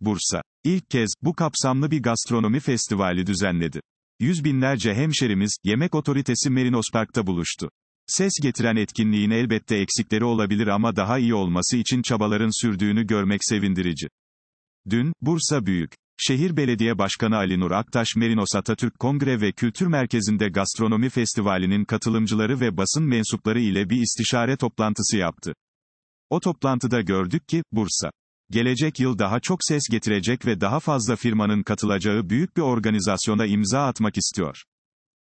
Bursa, ilk kez, bu kapsamlı bir gastronomi festivali düzenledi. Yüz binlerce hemşerimiz, yemek otoritesi Merinos Park'ta buluştu. Ses getiren etkinliğin elbette eksikleri olabilir ama daha iyi olması için çabaların sürdüğünü görmek sevindirici. Dün, Bursa Büyük. Şehir Belediye Başkanı Ali Nur Aktaş Merinos Atatürk Kongre ve Kültür Merkezi'nde Gastronomi Festivali'nin katılımcıları ve basın mensupları ile bir istişare toplantısı yaptı. O toplantıda gördük ki, Bursa, gelecek yıl daha çok ses getirecek ve daha fazla firmanın katılacağı büyük bir organizasyona imza atmak istiyor.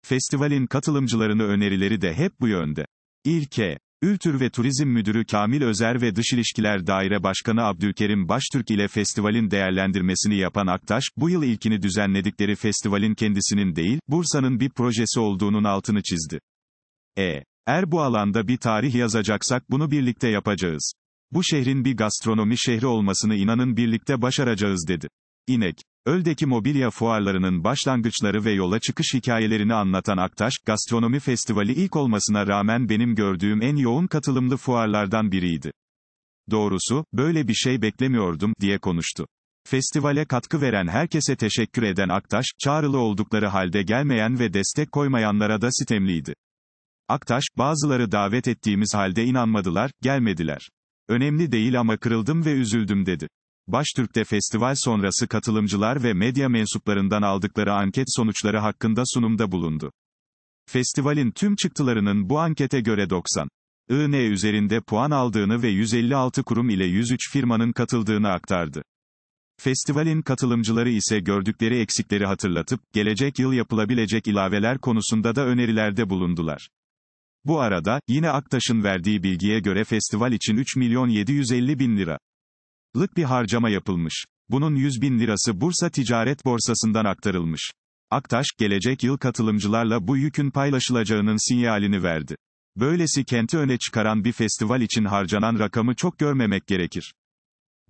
Festivalin katılımcılarını önerileri de hep bu yönde. İlke, Ültür ve Turizm Müdürü Kamil Özer ve Dış İlişkiler Daire Başkanı Abdülkerim Baştürk ile festivalin değerlendirmesini yapan Aktaş, bu yıl ilkini düzenledikleri festivalin kendisinin değil, Bursa'nın bir projesi olduğunun altını çizdi. E. Eğer bu alanda bir tarih yazacaksak bunu birlikte yapacağız. Bu şehrin bir gastronomi şehri olmasını inanın birlikte başaracağız dedi. İnek. Öl'deki mobilya fuarlarının başlangıçları ve yola çıkış hikayelerini anlatan Aktaş, gastronomi festivali ilk olmasına rağmen benim gördüğüm en yoğun katılımlı fuarlardan biriydi. Doğrusu, böyle bir şey beklemiyordum, diye konuştu. Festivale katkı veren herkese teşekkür eden Aktaş, çağrılı oldukları halde gelmeyen ve destek koymayanlara da sitemliydi. Aktaş, bazıları davet ettiğimiz halde inanmadılar, gelmediler. Önemli değil ama kırıldım ve üzüldüm dedi. Baştürk'te festival sonrası katılımcılar ve medya mensuplarından aldıkları anket sonuçları hakkında sunumda bulundu. Festivalin tüm çıktılarının bu ankete göre 90. IN üzerinde puan aldığını ve 156 kurum ile 103 firmanın katıldığını aktardı. Festivalin katılımcıları ise gördükleri eksikleri hatırlatıp, gelecek yıl yapılabilecek ilaveler konusunda da önerilerde bulundular. Bu arada, yine Aktaş'ın verdiği bilgiye göre festival için 3 milyon 750 bin lira lık bir harcama yapılmış. Bunun 100 bin lirası Bursa Ticaret Borsası'ndan aktarılmış. Aktaş, gelecek yıl katılımcılarla bu yükün paylaşılacağının sinyalini verdi. Böylesi kenti öne çıkaran bir festival için harcanan rakamı çok görmemek gerekir.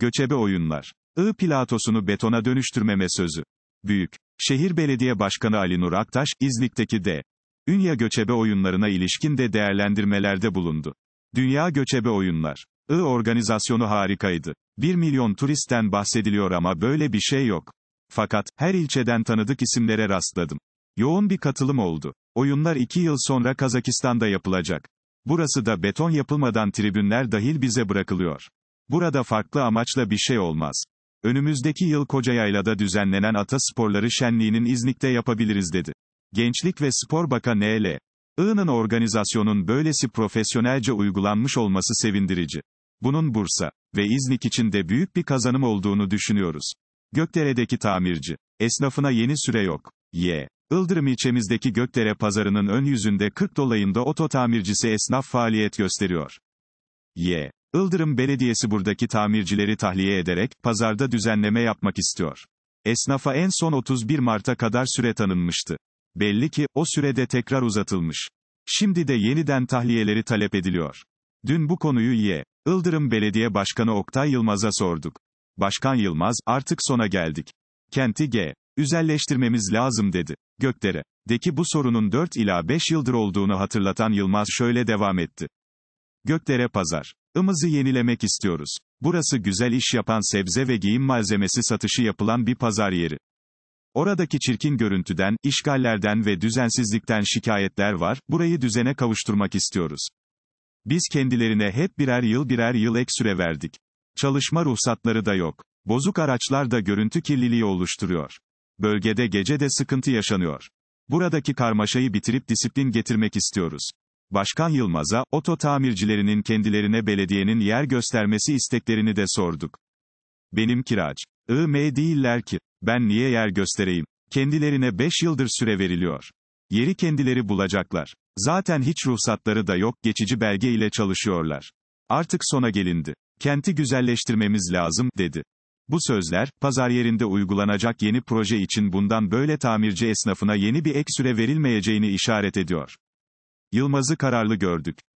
Göçebe oyunlar. I platosunu betona dönüştürmeme sözü. Büyük. Şehir Belediye Başkanı Ali Nur Aktaş, İznik'teki D. Dünya göçebe oyunlarına ilişkin de değerlendirmelerde bulundu. Dünya göçebe oyunlar. I organizasyonu harikaydı. 1 milyon turistten bahsediliyor ama böyle bir şey yok. Fakat, her ilçeden tanıdık isimlere rastladım. Yoğun bir katılım oldu. Oyunlar 2 yıl sonra Kazakistan'da yapılacak. Burası da beton yapılmadan tribünler dahil bize bırakılıyor. Burada farklı amaçla bir şey olmaz. Önümüzdeki yıl Kocayayla düzenlenen ata sporları şenliğinin İznik'te yapabiliriz dedi. Gençlik ve Spor Bakanı N.L. I'nın organizasyonun böylesi profesyonelce uygulanmış olması sevindirici. Bunun Bursa ve İznik için de büyük bir kazanım olduğunu düşünüyoruz. Gökdere'deki tamirci. Esnafına yeni süre yok. Y. Ildırım ilçemizdeki Gökdere pazarının ön yüzünde 40 dolayında oto tamircisi esnaf faaliyet gösteriyor. Y. Ildırım Belediyesi buradaki tamircileri tahliye ederek, pazarda düzenleme yapmak istiyor. Esnafa en son 31 Mart'a kadar süre tanınmıştı. Belli ki, o sürede tekrar uzatılmış. Şimdi de yeniden tahliyeleri talep ediliyor. Dün bu konuyu Y. Ildırım Belediye Başkanı Oktay Yılmaz'a sorduk. Başkan Yılmaz, artık sona geldik. Kenti G. Üzelleştirmemiz lazım dedi. Gökdere. Deki bu sorunun 4 ila 5 yıldır olduğunu hatırlatan Yılmaz şöyle devam etti. Gökdere Pazar. Imızı yenilemek istiyoruz. Burası güzel iş yapan sebze ve giyim malzemesi satışı yapılan bir pazar yeri. Oradaki çirkin görüntüden, işgallerden ve düzensizlikten şikayetler var, burayı düzene kavuşturmak istiyoruz. Biz kendilerine hep birer yıl birer yıl ek süre verdik. Çalışma ruhsatları da yok. Bozuk araçlar da görüntü kirliliği oluşturuyor. Bölgede gece de sıkıntı yaşanıyor. Buradaki karmaşayı bitirip disiplin getirmek istiyoruz. Başkan Yılmaz'a, oto tamircilerinin kendilerine belediyenin yer göstermesi isteklerini de sorduk. Benim kiracım. IM e değiller ki. Ben niye yer göstereyim? Kendilerine 5 yıldır süre veriliyor. Yeri kendileri bulacaklar. Zaten hiç ruhsatları da yok, geçici belge ile çalışıyorlar. Artık sona gelindi. Kenti güzelleştirmemiz lazım, dedi. Bu sözler, pazar yerinde uygulanacak yeni proje için bundan böyle tamirci esnafına yeni bir ek süre verilmeyeceğini işaret ediyor. Yılmaz'ı kararlı gördük.